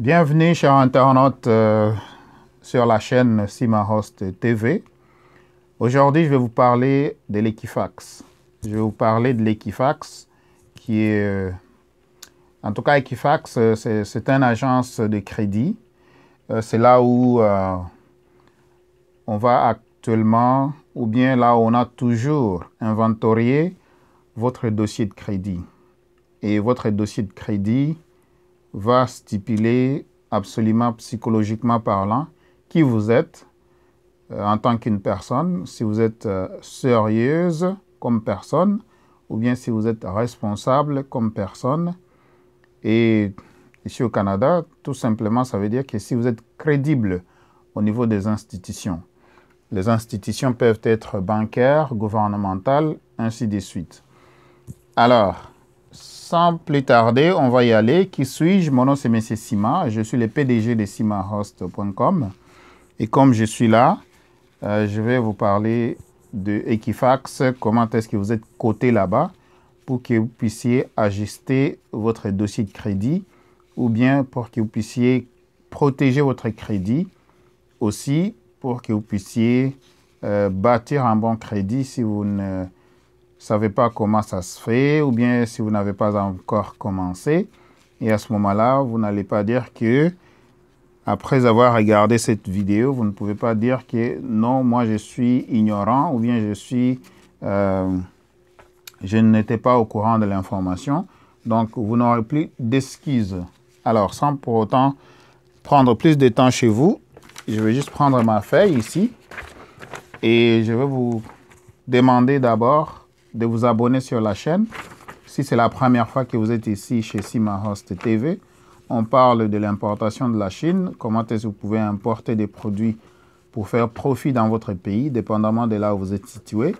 Bienvenue, chers internautes, euh, sur la chaîne Simahost TV. Aujourd'hui, je vais vous parler de l'Equifax. Je vais vous parler de l'Equifax, qui est... Euh, en tout cas, Equifax, euh, c'est une agence de crédit. c'est là où on va actuellement, ou bien là où on a toujours inventorié votre dossier de crédit. Et votre dossier de crédit, va stipuler absolument psychologiquement parlant qui vous êtes euh, en tant qu'une personne, si vous êtes euh, sérieuse comme personne, ou bien si vous êtes responsable comme personne. Et ici au Canada, tout simplement, ça veut dire que si vous êtes crédible au niveau des institutions, les institutions peuvent être bancaires, gouvernementales, ainsi de suite. Alors, sans plus tarder, on va y aller. Qui suis-je Mon nom c'est M. Sima. Je suis le PDG de simahost.com. Et comme je suis là, euh, je vais vous parler de Equifax. Comment est-ce que vous êtes coté là-bas pour que vous puissiez ajuster votre dossier de crédit ou bien pour que vous puissiez protéger votre crédit aussi pour que vous puissiez euh, bâtir un bon crédit si vous ne savez pas comment ça se fait ou bien si vous n'avez pas encore commencé. Et à ce moment-là, vous n'allez pas dire que, après avoir regardé cette vidéo, vous ne pouvez pas dire que non, moi je suis ignorant ou bien je suis, euh, je n'étais pas au courant de l'information. Donc, vous n'aurez plus d'excuses. Alors, sans pour autant prendre plus de temps chez vous, je vais juste prendre ma feuille ici et je vais vous demander d'abord de vous abonner sur la chaîne. Si c'est la première fois que vous êtes ici chez Simahost TV, on parle de l'importation de la Chine, comment est-ce que vous pouvez importer des produits pour faire profit dans votre pays, dépendamment de là où vous êtes situé.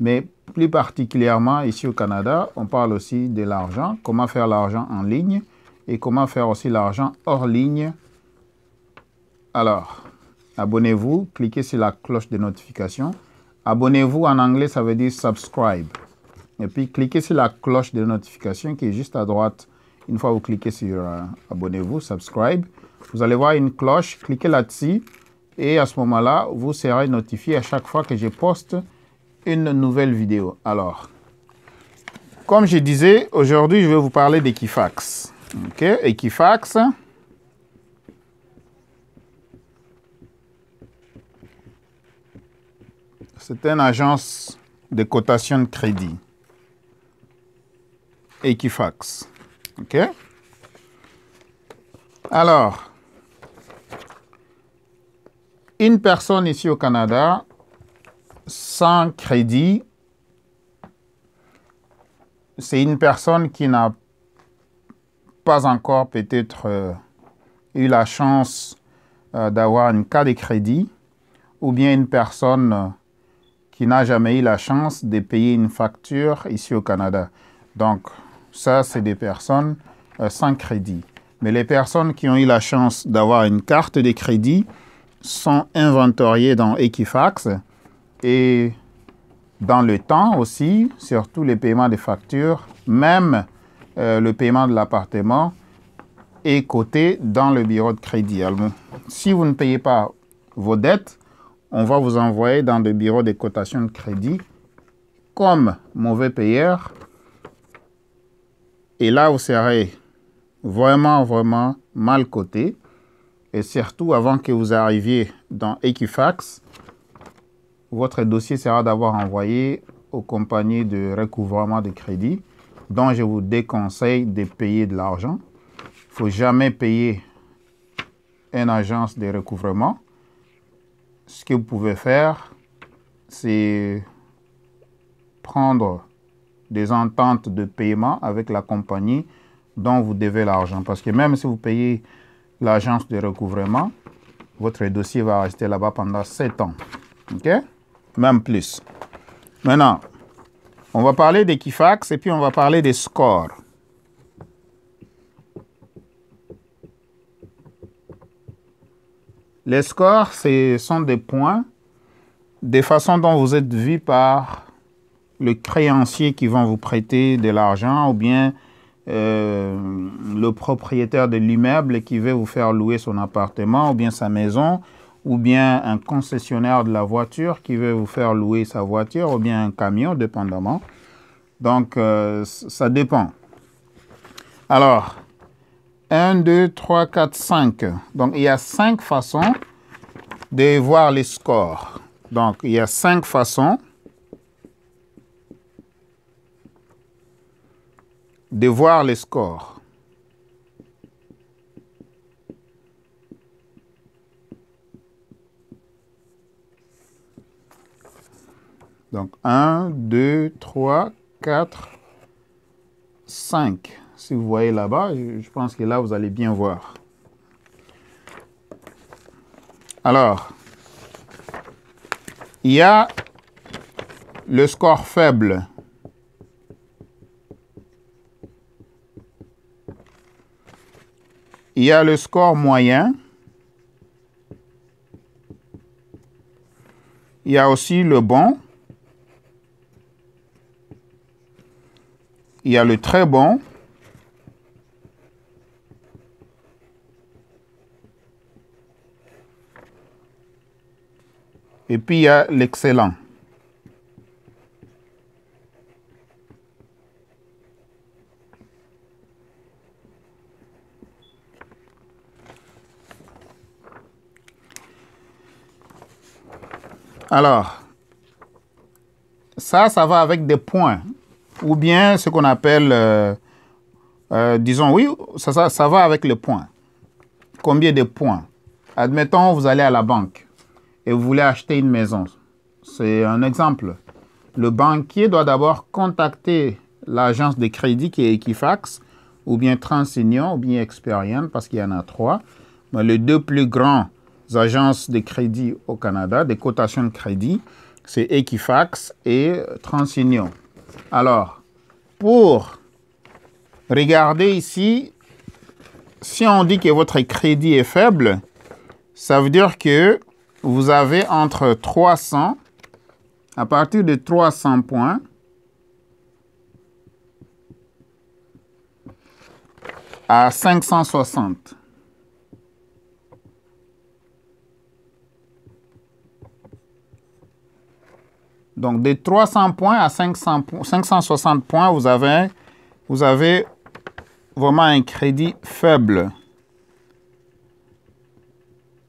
Mais plus particulièrement ici au Canada, on parle aussi de l'argent, comment faire l'argent en ligne et comment faire aussi l'argent hors ligne. Alors, abonnez-vous, cliquez sur la cloche de notification Abonnez-vous en anglais, ça veut dire subscribe. Et puis cliquez sur la cloche de notification qui est juste à droite. Une fois vous cliquez sur euh, abonnez-vous, subscribe, vous allez voir une cloche, cliquez là-dessus et à ce moment-là, vous serez notifié à chaque fois que je poste une nouvelle vidéo. Alors, comme je disais, aujourd'hui, je vais vous parler d'Equifax. OK, Equifax, C'est une agence de cotation de crédit. Equifax. OK Alors, une personne ici au Canada, sans crédit, c'est une personne qui n'a pas encore peut-être euh, eu la chance euh, d'avoir une carte de crédit ou bien une personne... Euh, qui n'a jamais eu la chance de payer une facture ici au Canada. Donc, ça, c'est des personnes euh, sans crédit. Mais les personnes qui ont eu la chance d'avoir une carte de crédit sont inventoriées dans Equifax et dans le temps aussi, surtout les paiements des factures, même euh, le paiement de l'appartement est coté dans le bureau de crédit Alors, Si vous ne payez pas vos dettes, on va vous envoyer dans le bureau de cotation de crédit comme mauvais payeur. Et là, vous serez vraiment, vraiment mal coté. Et surtout, avant que vous arriviez dans Equifax, votre dossier sera d'avoir envoyé aux compagnies de recouvrement de crédit, dont je vous déconseille de payer de l'argent. Il ne faut jamais payer une agence de recouvrement ce que vous pouvez faire, c'est prendre des ententes de paiement avec la compagnie dont vous devez l'argent. Parce que même si vous payez l'agence de recouvrement, votre dossier va rester là-bas pendant 7 ans. OK? Même plus. Maintenant, on va parler des Kifax et puis on va parler des scores. Les scores, ce sont des points des façons dont vous êtes vu par le créancier qui va vous prêter de l'argent ou bien euh, le propriétaire de l'immeuble qui veut vous faire louer son appartement ou bien sa maison ou bien un concessionnaire de la voiture qui veut vous faire louer sa voiture ou bien un camion, dépendamment. Donc, euh, ça dépend. Alors, 1, 2, 3, 4, 5. Donc, il y a 5 façons de voir les scores. Donc, il y a 5 façons de voir les scores. Donc, 1, 2, 3, 4, 5. Si vous voyez là-bas, je pense que là, vous allez bien voir. Alors, il y a le score faible. Il y a le score moyen. Il y a aussi le bon. Il y a le très bon. Et puis il y a l'excellent. Alors, ça, ça va avec des points. Ou bien ce qu'on appelle, euh, euh, disons, oui, ça, ça, ça va avec le point. Combien de points Admettons, vous allez à la banque et vous voulez acheter une maison. C'est un exemple. Le banquier doit d'abord contacter l'agence de crédit qui est Equifax, ou bien TransUnion, ou bien Experian, parce qu'il y en a trois. Mais les deux plus grandes agences de crédit au Canada, des cotations de crédit, c'est Equifax et TransUnion. Alors, pour regarder ici, si on dit que votre crédit est faible, ça veut dire que vous avez entre 300, à partir de 300 points, à 560. Donc, de 300 points à 500, 560 points, vous avez, vous avez vraiment un crédit faible.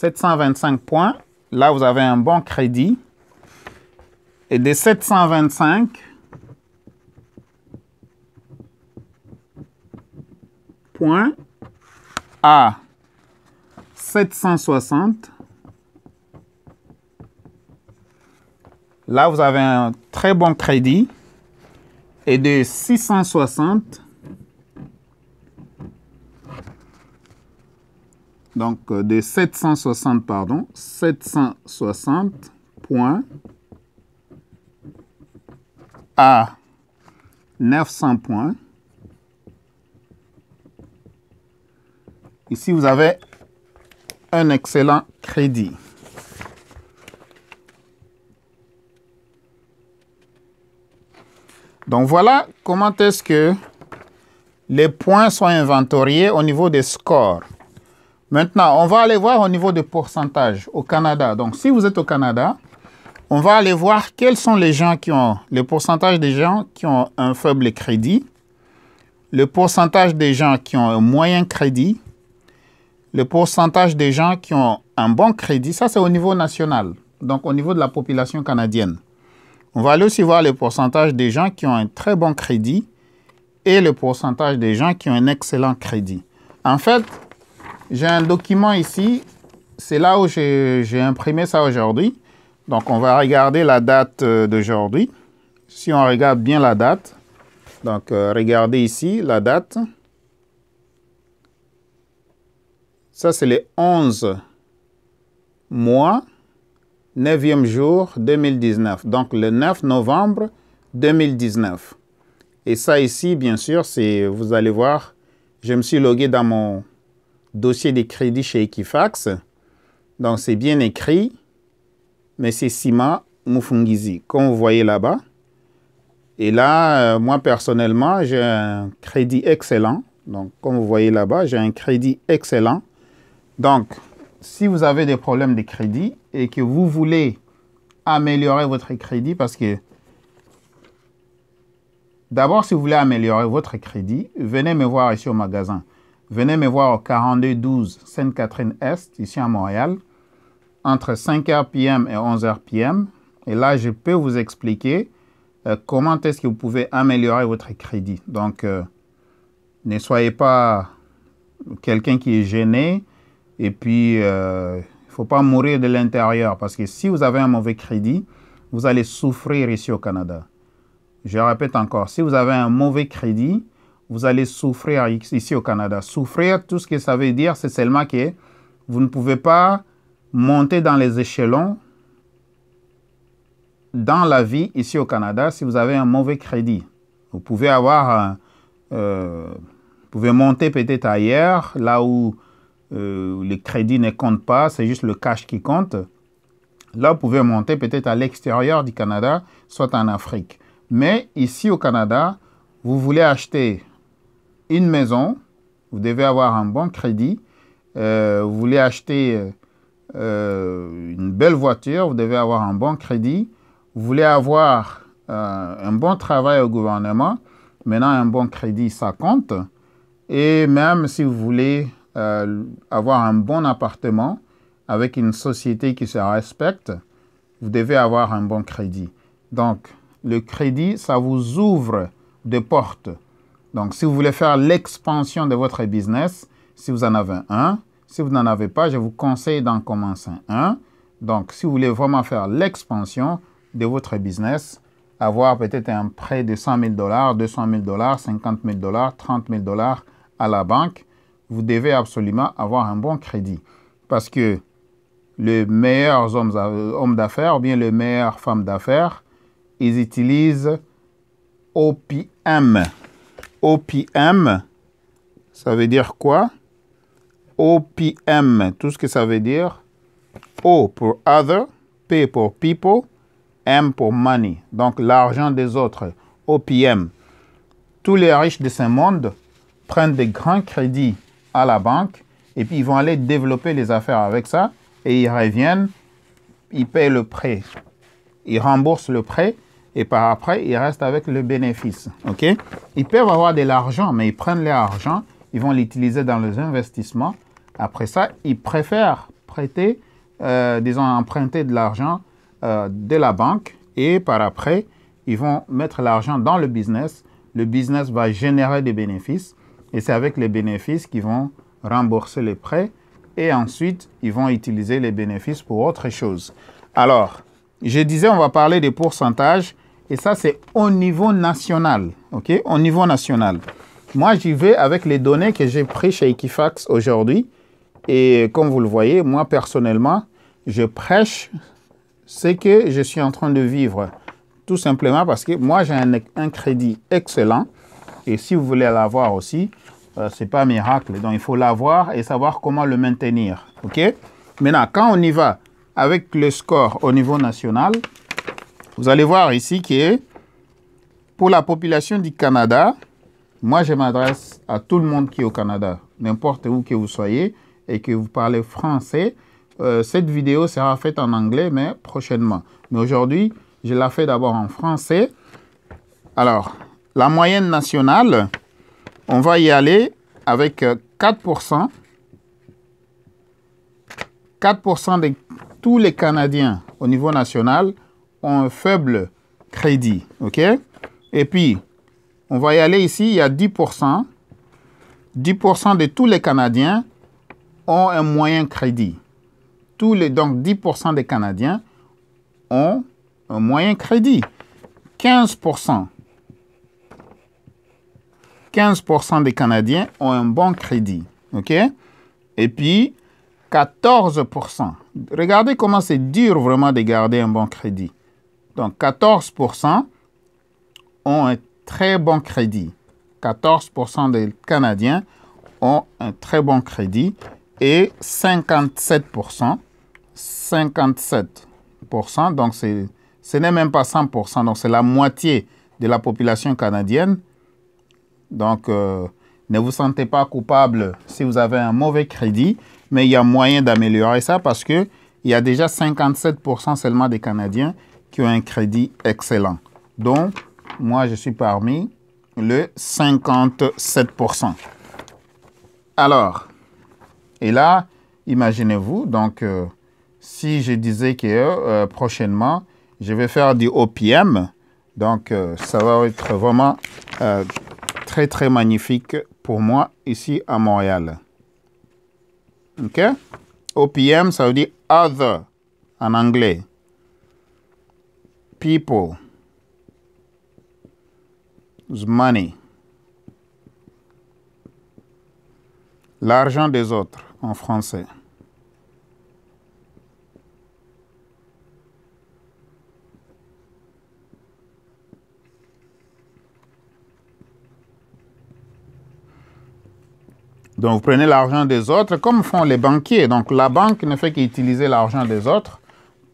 725 points. Là, vous avez un bon crédit. Et de 725, points à 760. Là, vous avez un très bon crédit. Et de 660 donc euh, de 760, pardon, 760 points à 900 points. Ici, vous avez un excellent crédit. Donc voilà comment est-ce que les points sont inventoriés au niveau des scores. Maintenant, on va aller voir au niveau des pourcentages au Canada. Donc, si vous êtes au Canada, on va aller voir quels sont les gens qui ont, le pourcentage des gens qui ont un faible crédit, le pourcentage des gens qui ont un moyen crédit, le pourcentage des gens qui ont un bon crédit. Ça, c'est au niveau national, donc au niveau de la population canadienne. On va aller aussi voir le pourcentage des gens qui ont un très bon crédit et le pourcentage des gens qui ont un excellent crédit. En fait, j'ai un document ici. C'est là où j'ai imprimé ça aujourd'hui. Donc, on va regarder la date euh, d'aujourd'hui. Si on regarde bien la date, donc euh, regardez ici la date. Ça, c'est le 11 mois, 9e jour 2019. Donc, le 9 novembre 2019. Et ça ici, bien sûr, c'est, vous allez voir, je me suis logué dans mon dossier de crédit chez Equifax. Donc, c'est bien écrit, mais c'est Sima Mufungizi, comme vous voyez là-bas. Et là, euh, moi, personnellement, j'ai un crédit excellent. Donc, comme vous voyez là-bas, j'ai un crédit excellent. Donc, si vous avez des problèmes de crédit et que vous voulez améliorer votre crédit, parce que d'abord, si vous voulez améliorer votre crédit, venez me voir ici au magasin. Venez me voir au 4212 Sainte-Catherine-Est, ici à Montréal, entre 5h p.m. et 11h p.m. Et là, je peux vous expliquer euh, comment est-ce que vous pouvez améliorer votre crédit. Donc, euh, ne soyez pas quelqu'un qui est gêné et puis euh, il ne faut pas mourir de l'intérieur parce que si vous avez un mauvais crédit, vous allez souffrir ici au Canada. Je répète encore, si vous avez un mauvais crédit, vous allez souffrir ici au Canada. Souffrir, tout ce que ça veut dire, c'est seulement que vous ne pouvez pas monter dans les échelons dans la vie ici au Canada si vous avez un mauvais crédit. Vous pouvez avoir, euh, pouvez monter peut-être ailleurs, là où euh, le crédit ne compte pas, c'est juste le cash qui compte. Là, vous pouvez monter peut-être à l'extérieur du Canada, soit en Afrique. Mais ici au Canada, vous voulez acheter une maison, vous devez avoir un bon crédit, euh, vous voulez acheter euh, euh, une belle voiture, vous devez avoir un bon crédit, vous voulez avoir un bon travail au gouvernement, maintenant un bon crédit, ça compte. Et même si vous voulez avoir un bon appartement avec une société qui se respecte, vous devez avoir un bon crédit. Donc, le crédit, ça vous ouvre des portes. Donc, si vous voulez faire l'expansion de votre business, si vous en avez un, si vous n'en avez pas, je vous conseille d'en commencer un. Donc, si vous voulez vraiment faire l'expansion de votre business, avoir peut-être un prêt de 100 000 dollars, 200 000 dollars, 50 000 dollars, 30 000 dollars à la banque, vous devez absolument avoir un bon crédit. Parce que les meilleurs hommes, hommes d'affaires ou bien les meilleures femmes d'affaires, ils utilisent OPM. OPM, ça veut dire quoi OPM, tout ce que ça veut dire. O pour other, P pour people, M pour money, donc l'argent des autres, OPM. Tous les riches de ce monde prennent des grands crédits à la banque et puis ils vont aller développer les affaires avec ça et ils reviennent, ils paient le prêt, ils remboursent le prêt et par après, ils restent avec le bénéfice. OK Ils peuvent avoir de l'argent, mais ils prennent l'argent. ils vont l'utiliser dans les investissements. Après ça, ils préfèrent prêter, euh, disons, emprunter de l'argent euh, de la banque et par après, ils vont mettre l'argent dans le business. Le business va générer des bénéfices et c'est avec les bénéfices qu'ils vont rembourser les prêts et ensuite, ils vont utiliser les bénéfices pour autre chose. Alors, je disais, on va parler des pourcentages. Et ça, c'est au niveau national. OK Au niveau national. Moi, j'y vais avec les données que j'ai prises chez Equifax aujourd'hui. Et comme vous le voyez, moi, personnellement, je prêche ce que je suis en train de vivre. Tout simplement parce que moi, j'ai un, crédit excellent. Et si vous voulez l'avoir aussi, euh, ce n'est pas un miracle. Donc, il faut l'avoir et savoir comment le maintenir. OK Maintenant, quand on y va avec le score au niveau national, vous allez voir ici que pour la population du Canada, moi je m'adresse à tout le monde qui est au Canada, n'importe où que vous soyez et que vous parlez français. Euh, cette vidéo sera faite en anglais, mais prochainement. Mais aujourd'hui, je la fais d'abord en français. Alors, la moyenne nationale, on va y aller avec 4%. Euh, 4% de tous les Canadiens au niveau national ont un faible crédit. OK Et puis, on va y aller ici, il y a 10%. 10% de tous les Canadiens ont un moyen crédit. Tous les, donc 10% des Canadiens ont un moyen crédit. 15%. 15% des Canadiens ont un bon crédit. OK Et puis, 14%. Regardez comment c'est dur vraiment de garder un bon crédit. Donc 14% ont un très bon crédit. 14% des Canadiens ont un très bon crédit et 57%, 57%, donc ce n'est même pas 100%, donc c'est la moitié de la population canadienne. Donc, euh, ne vous sentez pas coupable si vous avez un mauvais crédit, mais il y a moyen d'améliorer ça parce que il y a déjà 57% seulement des Canadiens qui ont un crédit excellent. Donc, moi, je suis parmi le 57%. Alors, et là, imaginez-vous, donc, euh, si je disais que euh, prochainement, je vais faire du OPM, donc euh, ça va être vraiment très, très magnifique pour moi ici à Montréal. OK? OPM, ça veut dire other en anglais. People, money, l'argent des autres en français. Donc vous prenez l'argent des autres comme font les banquiers. Donc la banque ne fait qu'utiliser l'argent des autres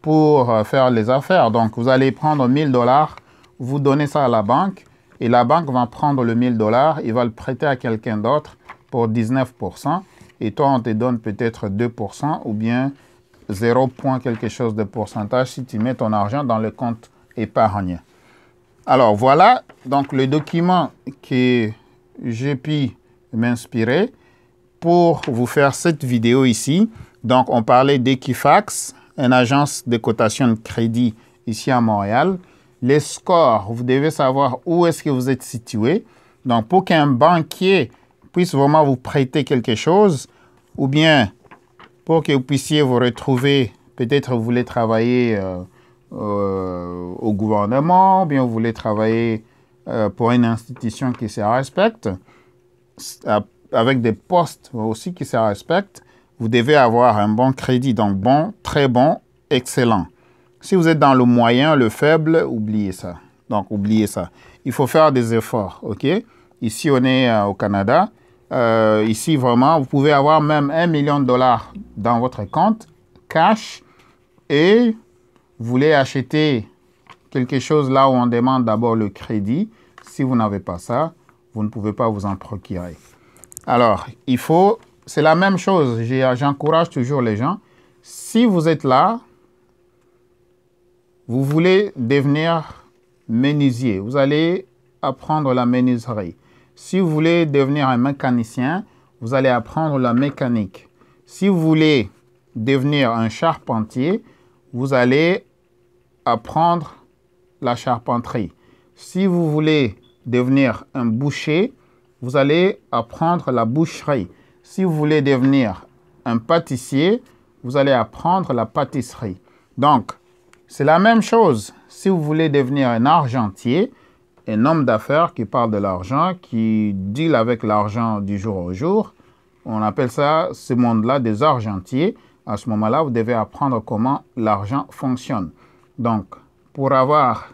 pour euh, faire les affaires. Donc, vous allez prendre 1000 dollars, vous donnez ça à la banque et la banque va prendre le 1000 dollars il va le prêter à quelqu'un d'autre pour 19% et toi, on te donne peut-être 2% ou bien 0, quelque chose de pourcentage si tu mets ton argent dans le compte épargne. Alors, voilà donc le document que j'ai pu m'inspirer pour vous faire cette vidéo ici. Donc, on parlait d'Equifax, une agence de cotation de crédit ici à Montréal. Les scores, vous devez savoir où est-ce que vous êtes situé. Donc, pour qu'un banquier puisse vraiment vous prêter quelque chose, ou bien pour que vous puissiez vous retrouver, peut-être vous voulez travailler euh, euh, au gouvernement, ou bien vous voulez travailler euh, pour une institution qui se respecte, avec des postes aussi qui se respectent, vous devez avoir un bon crédit. Donc bon, très bon, excellent. Si vous êtes dans le moyen, le faible, oubliez ça. Donc oubliez ça. Il faut faire des efforts, ok Ici, on est euh, au Canada. Euh, ici, vraiment, vous pouvez avoir même un million de dollars dans votre compte, cash, et vous voulez acheter quelque chose là où on demande d'abord le crédit. Si vous n'avez pas ça, vous ne pouvez pas vous en procurer. Alors, il faut c'est la même chose. J'encourage toujours les gens. Si vous êtes là, vous voulez devenir menuisier, vous allez apprendre la menuiserie. Si vous voulez devenir un mécanicien, vous allez apprendre la mécanique. Si vous voulez devenir un charpentier, vous allez apprendre la charpenterie. Si vous voulez devenir un boucher, vous allez apprendre la boucherie. Si vous voulez devenir un pâtissier, vous allez apprendre la pâtisserie. Donc, c'est la même chose. Si vous voulez devenir un argentier, un homme d'affaires qui parle de l'argent, qui deal avec l'argent du jour au jour, on appelle ça ce monde-là des argentiers. À ce moment-là, vous devez apprendre comment l'argent fonctionne. Donc, pour avoir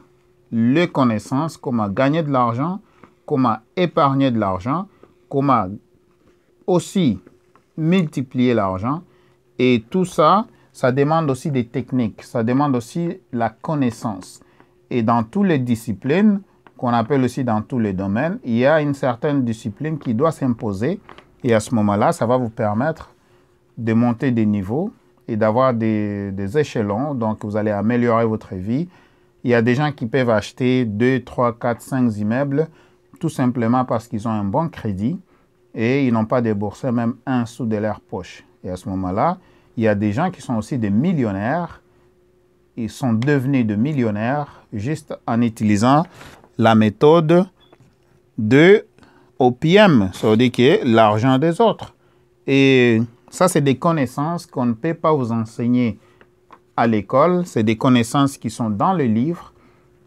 les connaissances, comment gagner de l'argent, comment épargner de l'argent, comment aussi multiplier l'argent. Et tout ça, ça demande aussi des techniques, ça demande aussi la connaissance. Et dans toutes les disciplines, qu'on appelle aussi dans tous les domaines, il y a une certaine discipline qui doit s'imposer. Et à ce moment-là, ça va vous permettre de monter des niveaux et d'avoir des, des, échelons. Donc, vous allez améliorer votre vie. Il y a des gens qui peuvent acheter 2, 3, 4, 5 immeubles tout simplement parce qu'ils ont un bon crédit et ils n'ont pas déboursé même un sou de leur poche. Et à ce moment-là, il y a des gens qui sont aussi des millionnaires. Ils sont devenus des millionnaires juste en utilisant la méthode de OPM, cest à dire que l'argent des autres. Et ça, c'est des connaissances qu'on ne peut pas vous enseigner à l'école. C'est des connaissances qui sont dans le livre,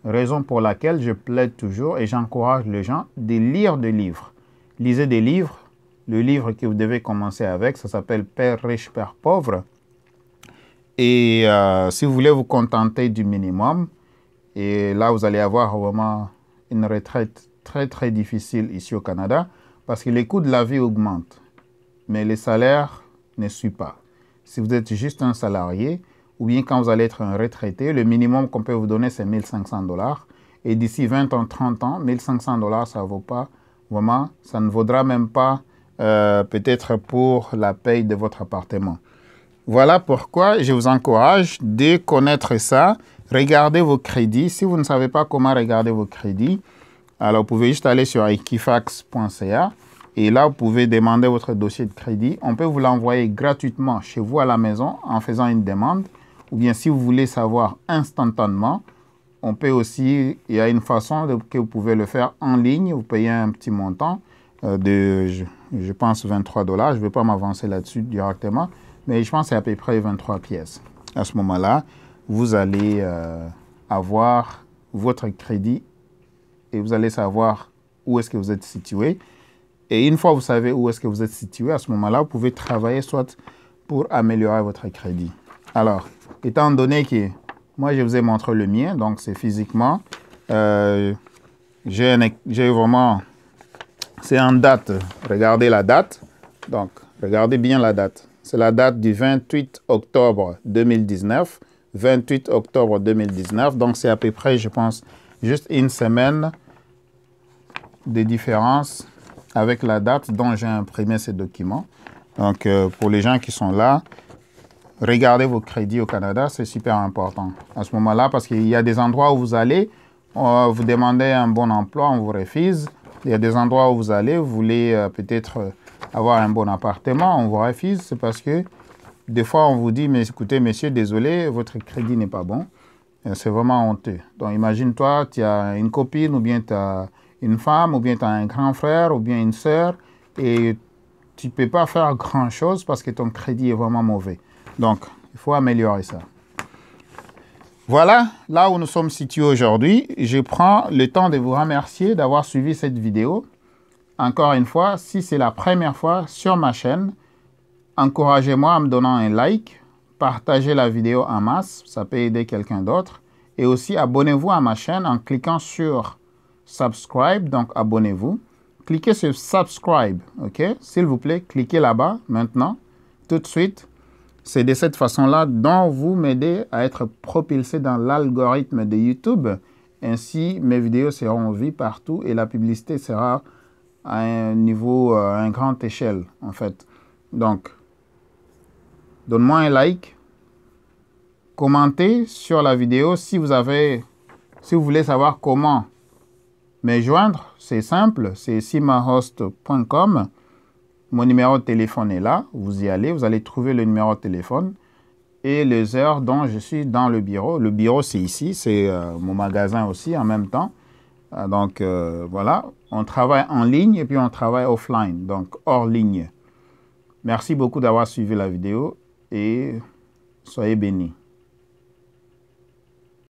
raison pour laquelle je plaide toujours et j'encourage les gens de lire des livres lisez des livres. Le livre que vous devez commencer avec, ça s'appelle Père riche, Père pauvre. Et euh, si vous voulez vous contenter du minimum, et là vous allez avoir vraiment une retraite très très difficile ici au Canada, parce que les coûts de la vie augmentent, mais les salaires ne suivent pas. Si vous êtes juste un salarié, ou bien quand vous allez être un retraité, le minimum qu'on peut vous donner, c'est 1500 dollars. Et d'ici 20 ans, 30 ans, 1500 dollars, ça ne vaut pas Vraiment, ça ne vaudra même pas euh, peut-être pour la paye de votre appartement. Voilà pourquoi je vous encourage de connaître ça. Regardez vos crédits. Si vous ne savez pas comment regarder vos crédits, alors vous pouvez juste aller sur equifax.ca et là, vous pouvez demander votre dossier de crédit. On peut vous l'envoyer gratuitement chez vous à la maison en faisant une demande. Ou bien si vous voulez savoir instantanément, on peut aussi, il y a une façon que vous pouvez le faire en ligne, vous payez un petit montant euh, de, je, pense, 23 dollars. Je ne vais pas m'avancer là-dessus directement, mais je pense c'est à peu près 23 pièces. À ce moment-là, vous allez euh, avoir votre crédit et vous allez savoir où est-ce que vous êtes situé. Et une fois que vous savez où est-ce que vous êtes situé, à ce moment-là, vous pouvez travailler soit pour améliorer votre crédit. Alors, étant donné que moi, je vous ai montré le mien, donc c'est physiquement. Euh, j'ai vraiment... C'est en date. Regardez la date. Donc, regardez bien la date. C'est la date du 28 octobre 2019. 28 octobre 2019. Donc, c'est à peu près, je pense, juste une semaine de différence avec la date dont j'ai imprimé ces documents. Donc, euh, pour les gens qui sont là, regardez vos crédits au Canada, c'est super important à ce moment-là parce qu'il y a des endroits où vous allez, euh, vous demandez un bon emploi, on vous refuse. Il y a des endroits où vous allez, vous voulez euh, peut-être euh, avoir un bon appartement, on vous refuse. C'est parce que des fois, on vous dit, mais écoutez, monsieur, désolé, votre crédit n'est pas bon. C'est vraiment honteux. Donc, imagine-toi, tu as une copine ou bien tu as une femme ou bien tu as un grand frère ou bien une sœur et tu ne peux pas faire grand-chose parce que ton crédit est vraiment mauvais. Donc, il faut améliorer ça. Voilà là où nous sommes situés aujourd'hui. Je prends le temps de vous remercier d'avoir suivi cette vidéo. Encore une fois, si c'est la première fois sur ma chaîne, encouragez-moi en me donnant un like, partagez la vidéo en masse, ça peut aider quelqu'un d'autre. Et aussi, abonnez-vous à ma chaîne en cliquant sur subscribe, donc abonnez-vous. Cliquez sur subscribe, ok S'il vous plaît, cliquez là-bas maintenant, tout de suite. C'est de cette façon-là dont vous m'aidez à être propulsé dans l'algorithme de YouTube. Ainsi, mes vidéos seront vues partout et la publicité sera à un niveau, à euh, une grande échelle, en fait. Donc, donne-moi un like. Commentez sur la vidéo si vous avez, si vous voulez savoir comment me joindre. C'est simple, c'est simahost.com. Mon numéro de téléphone est là. Vous y allez, vous allez trouver le numéro de téléphone et les heures dont je suis dans le bureau. Le bureau, c'est ici, c'est euh, mon magasin aussi en même temps. Euh, donc euh, voilà, on travaille en ligne et puis on travaille offline, donc hors ligne. Merci beaucoup d'avoir suivi la vidéo et soyez bénis.